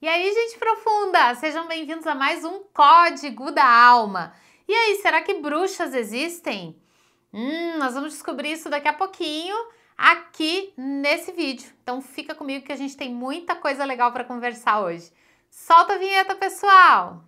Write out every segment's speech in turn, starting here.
E aí, gente profunda, sejam bem-vindos a mais um Código da Alma. E aí, será que bruxas existem? Hum, nós vamos descobrir isso daqui a pouquinho aqui nesse vídeo. Então fica comigo que a gente tem muita coisa legal para conversar hoje. Solta a vinheta, pessoal!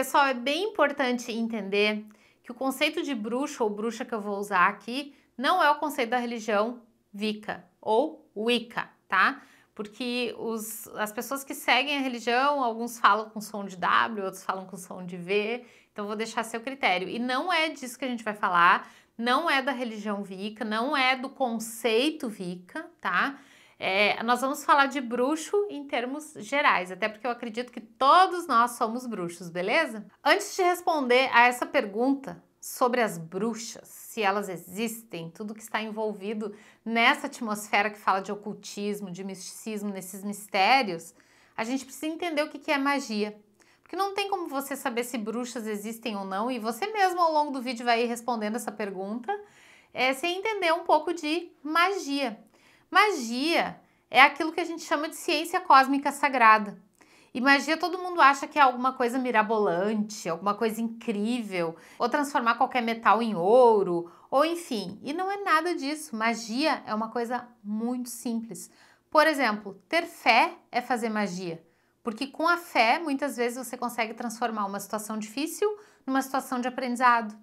Pessoal, é bem importante entender que o conceito de bruxo ou bruxa que eu vou usar aqui não é o conceito da religião Vika ou Wicca, tá? Porque os, as pessoas que seguem a religião, alguns falam com som de W, outros falam com som de V, então vou deixar a seu critério. E não é disso que a gente vai falar, não é da religião Vika, não é do conceito Vika, tá? É, nós vamos falar de bruxo em termos gerais, até porque eu acredito que todos nós somos bruxos, beleza? Antes de responder a essa pergunta sobre as bruxas, se elas existem, tudo que está envolvido nessa atmosfera que fala de ocultismo, de misticismo, nesses mistérios, a gente precisa entender o que é magia. Porque não tem como você saber se bruxas existem ou não, e você mesmo ao longo do vídeo vai ir respondendo essa pergunta, é, sem entender um pouco de magia. Magia é aquilo que a gente chama de ciência cósmica sagrada. E magia todo mundo acha que é alguma coisa mirabolante, alguma coisa incrível, ou transformar qualquer metal em ouro, ou enfim. E não é nada disso. Magia é uma coisa muito simples. Por exemplo, ter fé é fazer magia. Porque com a fé, muitas vezes você consegue transformar uma situação difícil numa situação de aprendizado.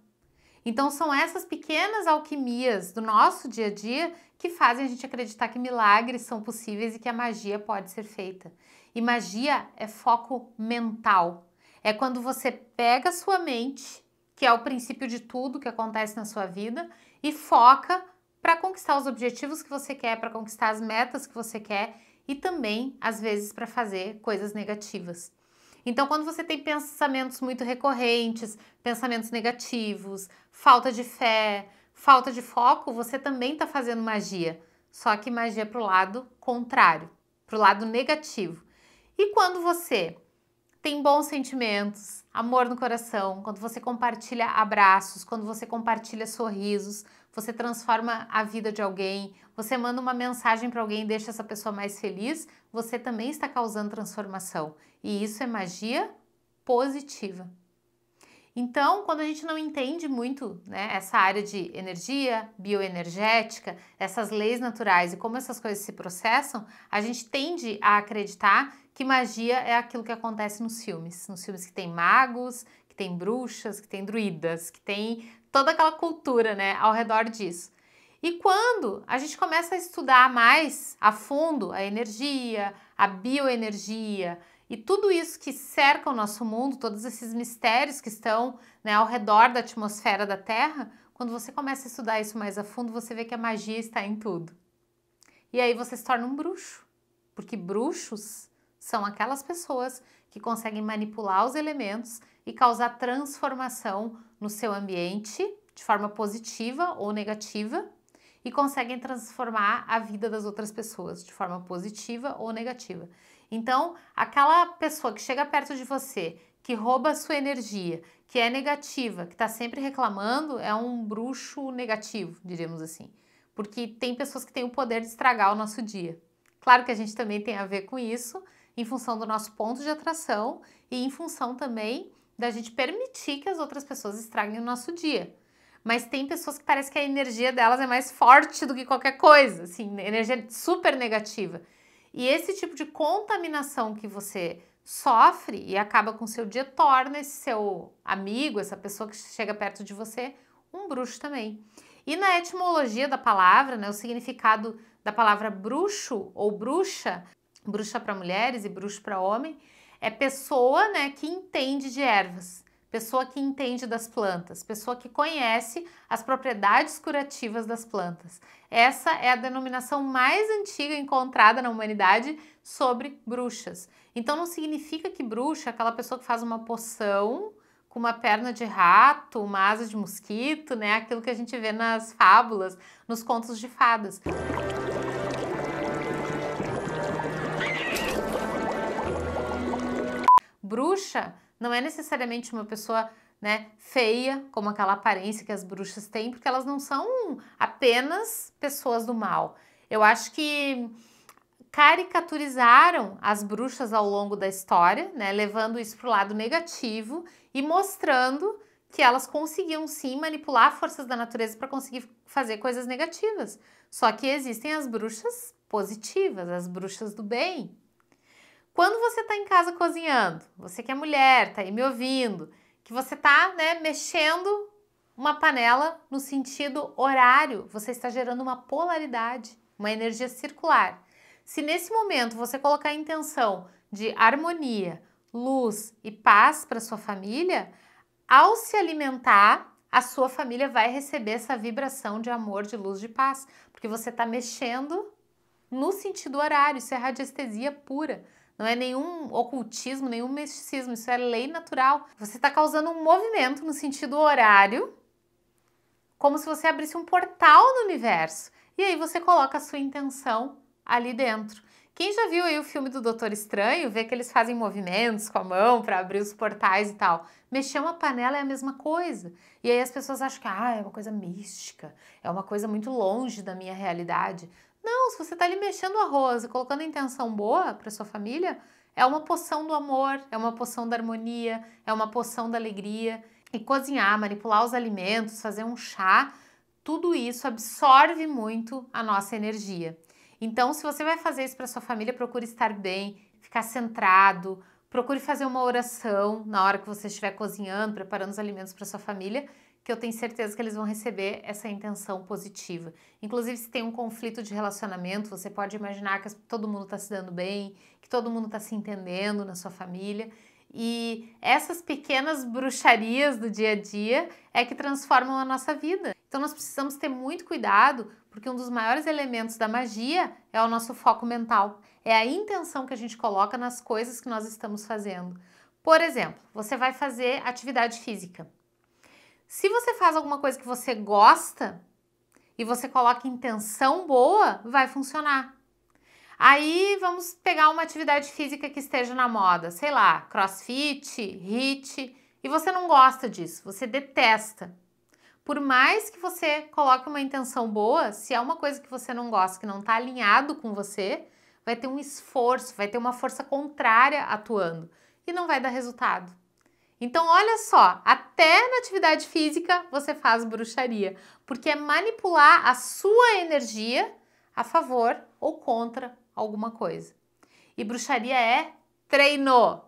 Então, são essas pequenas alquimias do nosso dia a dia que fazem a gente acreditar que milagres são possíveis e que a magia pode ser feita. E magia é foco mental. É quando você pega a sua mente, que é o princípio de tudo que acontece na sua vida, e foca para conquistar os objetivos que você quer, para conquistar as metas que você quer e também, às vezes, para fazer coisas negativas. Então, quando você tem pensamentos muito recorrentes, pensamentos negativos, falta de fé, falta de foco, você também está fazendo magia, só que magia para o lado contrário, para o lado negativo. E quando você tem bons sentimentos, amor no coração, quando você compartilha abraços, quando você compartilha sorrisos, você transforma a vida de alguém, você manda uma mensagem para alguém e deixa essa pessoa mais feliz, você também está causando transformação. E isso é magia positiva. Então, quando a gente não entende muito né, essa área de energia, bioenergética, essas leis naturais e como essas coisas se processam, a gente tende a acreditar que magia é aquilo que acontece nos filmes. Nos filmes que tem magos, que tem bruxas, que tem druidas, que tem toda aquela cultura né, ao redor disso. E quando a gente começa a estudar mais a fundo a energia, a bioenergia e tudo isso que cerca o nosso mundo, todos esses mistérios que estão né, ao redor da atmosfera da Terra, quando você começa a estudar isso mais a fundo, você vê que a magia está em tudo. E aí você se torna um bruxo, porque bruxos são aquelas pessoas que conseguem manipular os elementos e causar transformação no seu ambiente de forma positiva ou negativa e conseguem transformar a vida das outras pessoas de forma positiva ou negativa. Então, aquela pessoa que chega perto de você, que rouba a sua energia, que é negativa, que está sempre reclamando, é um bruxo negativo, diríamos assim. Porque tem pessoas que têm o poder de estragar o nosso dia. Claro que a gente também tem a ver com isso, em função do nosso ponto de atração e em função também da gente permitir que as outras pessoas estraguem o nosso dia. Mas tem pessoas que parece que a energia delas é mais forte do que qualquer coisa, assim, energia super negativa. E esse tipo de contaminação que você sofre e acaba com o seu dia torna esse seu amigo, essa pessoa que chega perto de você, um bruxo também. E na etimologia da palavra, né, o significado da palavra bruxo ou bruxa bruxa para mulheres e bruxo para homem, é pessoa né, que entende de ervas, pessoa que entende das plantas, pessoa que conhece as propriedades curativas das plantas. Essa é a denominação mais antiga encontrada na humanidade sobre bruxas. Então não significa que bruxa é aquela pessoa que faz uma poção com uma perna de rato, uma asa de mosquito, né? Aquilo que a gente vê nas fábulas, nos contos de fadas. Bruxa não é necessariamente uma pessoa né, feia, como aquela aparência que as bruxas têm, porque elas não são apenas pessoas do mal. Eu acho que caricaturizaram as bruxas ao longo da história, né, levando isso para o lado negativo e mostrando que elas conseguiam sim manipular forças da natureza para conseguir fazer coisas negativas. Só que existem as bruxas positivas, as bruxas do bem, quando você está em casa cozinhando, você que é mulher, tá aí me ouvindo, que você está né, mexendo uma panela no sentido horário, você está gerando uma polaridade, uma energia circular. Se nesse momento você colocar a intenção de harmonia, luz e paz para sua família, ao se alimentar, a sua família vai receber essa vibração de amor, de luz, de paz, porque você está mexendo no sentido horário, isso é radiestesia pura. Não é nenhum ocultismo, nenhum misticismo, isso é lei natural. Você está causando um movimento no sentido horário, como se você abrisse um portal no universo. E aí você coloca a sua intenção ali dentro. Quem já viu aí o filme do Doutor Estranho, vê que eles fazem movimentos com a mão para abrir os portais e tal. Mexer uma panela é a mesma coisa. E aí as pessoas acham que ah, é uma coisa mística, é uma coisa muito longe da minha realidade. Não, se você está ali mexendo o arroz e colocando intenção boa para sua família, é uma poção do amor, é uma poção da harmonia, é uma poção da alegria. E cozinhar, manipular os alimentos, fazer um chá, tudo isso absorve muito a nossa energia. Então, se você vai fazer isso para sua família, procure estar bem, ficar centrado, procure fazer uma oração na hora que você estiver cozinhando, preparando os alimentos para sua família que eu tenho certeza que eles vão receber essa intenção positiva. Inclusive, se tem um conflito de relacionamento, você pode imaginar que todo mundo está se dando bem, que todo mundo está se entendendo na sua família. E essas pequenas bruxarias do dia a dia é que transformam a nossa vida. Então nós precisamos ter muito cuidado, porque um dos maiores elementos da magia é o nosso foco mental. É a intenção que a gente coloca nas coisas que nós estamos fazendo. Por exemplo, você vai fazer atividade física. Se você faz alguma coisa que você gosta e você coloca intenção boa, vai funcionar. Aí vamos pegar uma atividade física que esteja na moda, sei lá, crossfit, HIIT, e você não gosta disso, você detesta. Por mais que você coloque uma intenção boa, se é uma coisa que você não gosta, que não está alinhado com você, vai ter um esforço, vai ter uma força contrária atuando e não vai dar resultado. Então, olha só, até na atividade física você faz bruxaria, porque é manipular a sua energia a favor ou contra alguma coisa. E bruxaria é treino.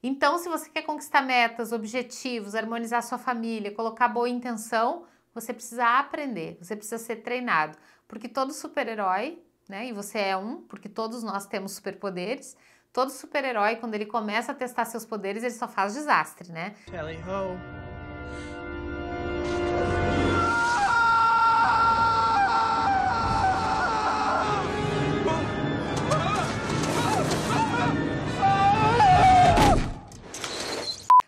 Então, se você quer conquistar metas, objetivos, harmonizar sua família, colocar boa intenção, você precisa aprender, você precisa ser treinado, porque todo super-herói, né, e você é um, porque todos nós temos superpoderes, Todo super-herói, quando ele começa a testar seus poderes, ele só faz desastre, né? Tally ho.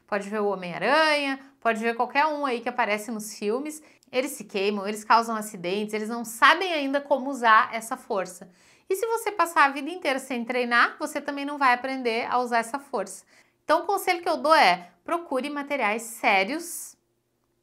pode ver o Homem-Aranha, pode ver qualquer um aí que aparece nos filmes. Eles se queimam, eles causam acidentes, eles não sabem ainda como usar essa força. E se você passar a vida inteira sem treinar, você também não vai aprender a usar essa força. Então, o conselho que eu dou é: procure materiais sérios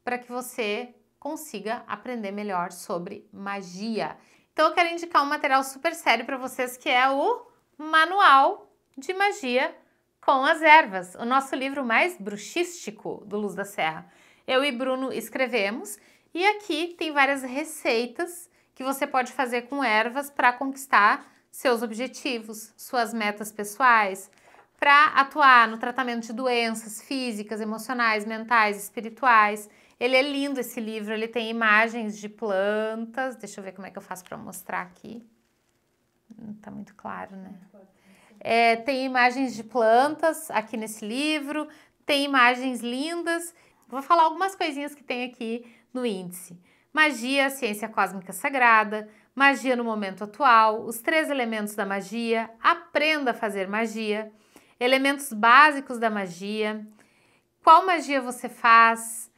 para que você consiga aprender melhor sobre magia. Então, eu quero indicar um material super sério para vocês que é o Manual de Magia com as Ervas, o nosso livro mais bruxístico do Luz da Serra. Eu e Bruno escrevemos e aqui tem várias receitas que você pode fazer com ervas para conquistar seus objetivos, suas metas pessoais, para atuar no tratamento de doenças físicas, emocionais, mentais, espirituais. Ele é lindo esse livro, ele tem imagens de plantas. Deixa eu ver como é que eu faço para mostrar aqui. Não hum, está muito claro, né? É, tem imagens de plantas aqui nesse livro, tem imagens lindas. Vou falar algumas coisinhas que tem aqui no índice magia, ciência cósmica sagrada, magia no momento atual, os três elementos da magia, aprenda a fazer magia, elementos básicos da magia, qual magia você faz,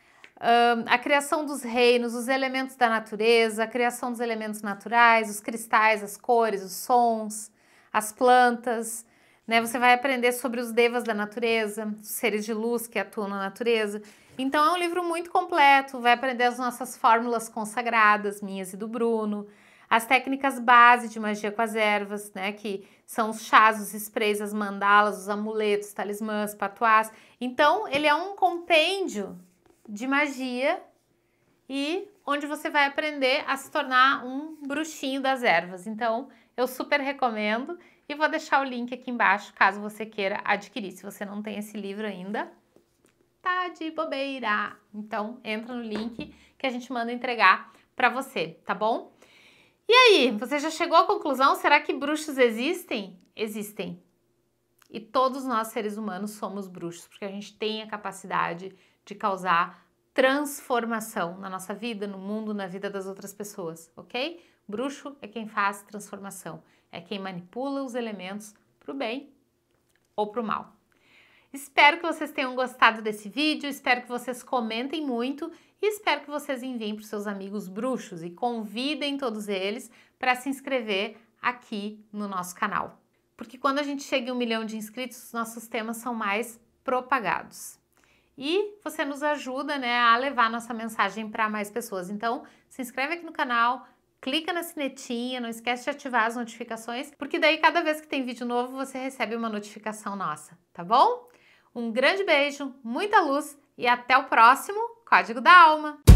a criação dos reinos, os elementos da natureza, a criação dos elementos naturais, os cristais, as cores, os sons, as plantas, né? Você vai aprender sobre os devas da natureza, os seres de luz que atuam na natureza. Então é um livro muito completo, vai aprender as nossas fórmulas consagradas, minhas e do Bruno, as técnicas base de magia com as ervas, né, que são os chás, os sprays, as mandalas, os amuletos, talismãs, patuás. Então, ele é um compêndio de magia e onde você vai aprender a se tornar um bruxinho das ervas. Então, eu super recomendo e vou deixar o link aqui embaixo caso você queira adquirir. Se você não tem esse livro ainda, tá de bobeira. Então, entra no link que a gente manda entregar para você, tá bom? E aí, você já chegou à conclusão? Será que bruxos existem? Existem. E todos nós, seres humanos, somos bruxos, porque a gente tem a capacidade de causar transformação na nossa vida, no mundo, na vida das outras pessoas, ok? Bruxo é quem faz transformação, é quem manipula os elementos para o bem ou para o mal. Espero que vocês tenham gostado desse vídeo, espero que vocês comentem muito e espero que vocês enviem para os seus amigos bruxos e convidem todos eles para se inscrever aqui no nosso canal. Porque quando a gente chega em um milhão de inscritos, nossos temas são mais propagados e você nos ajuda né, a levar nossa mensagem para mais pessoas. Então, se inscreve aqui no canal, clica na sinetinha, não esquece de ativar as notificações, porque daí cada vez que tem vídeo novo você recebe uma notificação nossa, tá bom? Um grande beijo, muita luz e até o próximo Código da Alma!